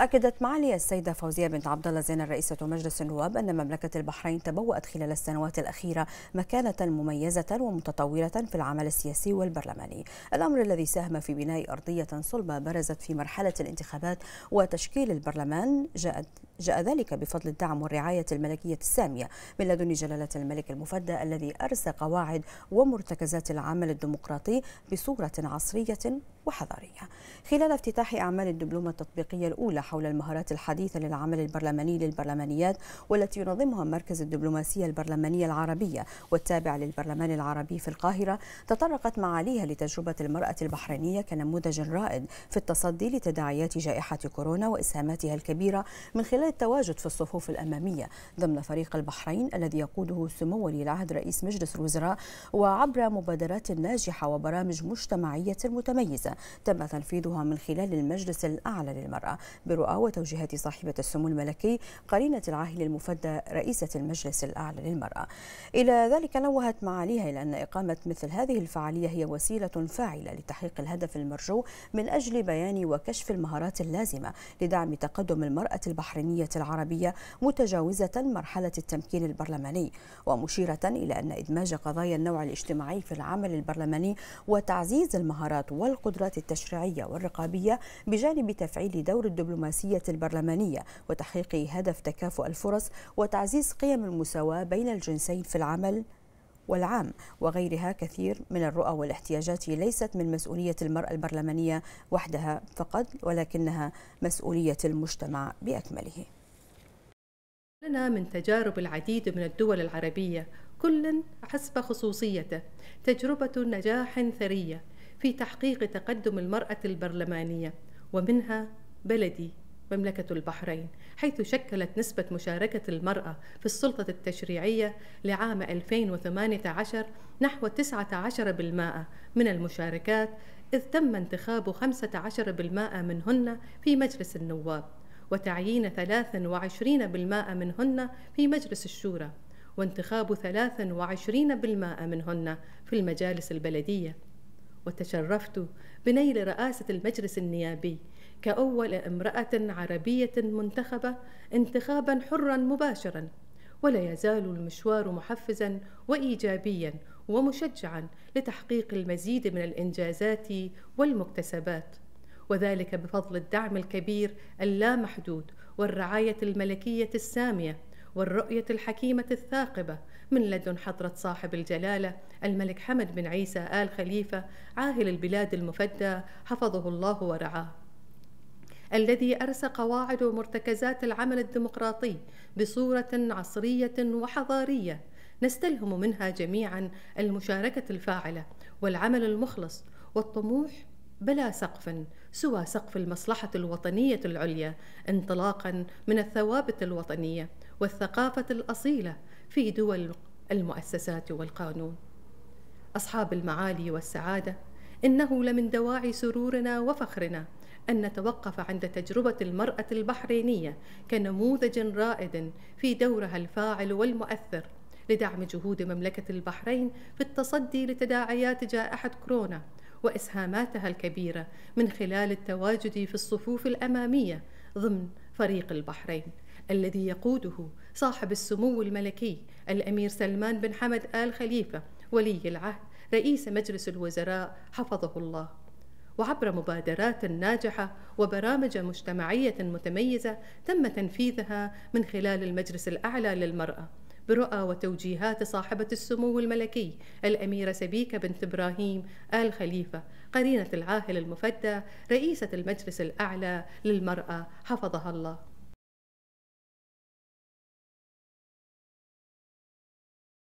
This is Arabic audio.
أكدت معالي السيدة فوزية بنت عبد الله زين رئيسة مجلس النواب أن مملكة البحرين تبوأت خلال السنوات الأخيرة مكانة مميزة ومتطورة في العمل السياسي والبرلماني الأمر الذي ساهم في بناء أرضية صلبة برزت في مرحلة الانتخابات وتشكيل البرلمان جاءت جاء ذلك بفضل الدعم والرعاية الملكية السامية من لدن جلالة الملك المفدى الذي أرسى قواعد ومرتكزات العمل الديمقراطي بصورة عصرية وحضارية خلال افتتاح أعمال الدبلومة التطبيقية الأولى حول المهارات الحديثة للعمل البرلماني للبرلمانيات والتي ينظمها مركز الدبلوماسية البرلمانية العربية والتابع للبرلمان العربي في القاهرة تطرقت معاليها لتجربة المرأة البحرينية كنموذج رائد في التصدي لتداعيات جائحة كورونا وإسهاماتها الكبيرة من خلال التواجد في الصفوف الأمامية ضمن فريق البحرين الذي يقوده سمو ولي العهد رئيس مجلس الوزراء وعبر مبادرات ناجحة وبرامج مجتمعية متميزة تم تنفيذها من خلال المجلس الأعلى للمرأة برؤى وتوجيهات صاحبة السمو الملكي قرينة العاهل المفدى رئيسة المجلس الأعلى للمرأة إلى ذلك نوهت معاليها إلى أن إقامة مثل هذه الفعالية هي وسيلة فاعلة لتحقيق الهدف المرجو من أجل بيان وكشف المهارات اللازمة لدعم تقدم المرأة البحرينية الوطنية العربية متجاوزة مرحلة التمكين البرلماني ومشيرة إلى أن إدماج قضايا النوع الاجتماعي في العمل البرلماني وتعزيز المهارات والقدرات التشريعية والرقابية بجانب تفعيل دور الدبلوماسية البرلمانية وتحقيق هدف تكافؤ الفرص وتعزيز قيم المساواة بين الجنسين في العمل والعام وغيرها كثير من الرؤى والاحتياجات ليست من مسؤولية المرأة البرلمانية وحدها فقط ولكنها مسؤولية المجتمع بأكمله لنا من تجارب العديد من الدول العربية كل حسب خصوصيته تجربة نجاح ثرية في تحقيق تقدم المرأة البرلمانية ومنها بلدي مملكة البحرين حيث شكلت نسبة مشاركة المرأة في السلطة التشريعية لعام 2018 نحو 19% من المشاركات إذ تم انتخاب 15% منهن في مجلس النواب وتعيين 23% منهن في مجلس الشورى وانتخاب 23% منهن في المجالس البلديه وتشرفت بنيل رئاسة المجلس النيابي كأول امرأة عربية منتخبة انتخابا حرا مباشرا ولا يزال المشوار محفزا وإيجابيا ومشجعا لتحقيق المزيد من الإنجازات والمكتسبات وذلك بفضل الدعم الكبير اللامحدود والرعاية الملكية السامية والرؤية الحكيمة الثاقبة من لدن حضرة صاحب الجلالة الملك حمد بن عيسى آل خليفة عاهل البلاد المفدى حفظه الله ورعاه الذي أرسى قواعد ومرتكزات العمل الديمقراطي بصورة عصرية وحضارية نستلهم منها جميعا المشاركة الفاعلة والعمل المخلص والطموح بلا سقف سوى سقف المصلحة الوطنية العليا انطلاقا من الثوابت الوطنية والثقافة الأصيلة في دول المؤسسات والقانون. أصحاب المعالي والسعادة، إنه لمن دواعي سرورنا وفخرنا أن نتوقف عند تجربة المرأة البحرينية كنموذج رائد في دورها الفاعل والمؤثر لدعم جهود مملكة البحرين في التصدي لتداعيات جائحة كورونا وإسهاماتها الكبيرة من خلال التواجد في الصفوف الأمامية ضمن فريق البحرين الذي يقوده صاحب السمو الملكي الأمير سلمان بن حمد آل خليفة ولي العهد رئيس مجلس الوزراء حفظه الله وعبر مبادرات ناجحة وبرامج مجتمعية متميزة تم تنفيذها من خلال المجلس الأعلى للمرأة برؤى وتوجيهات صاحبة السمو الملكي الأميرة سبيكة بنت إبراهيم آل خليفة قرينة العاهل المفدى رئيسة المجلس الأعلى للمرأة حفظها الله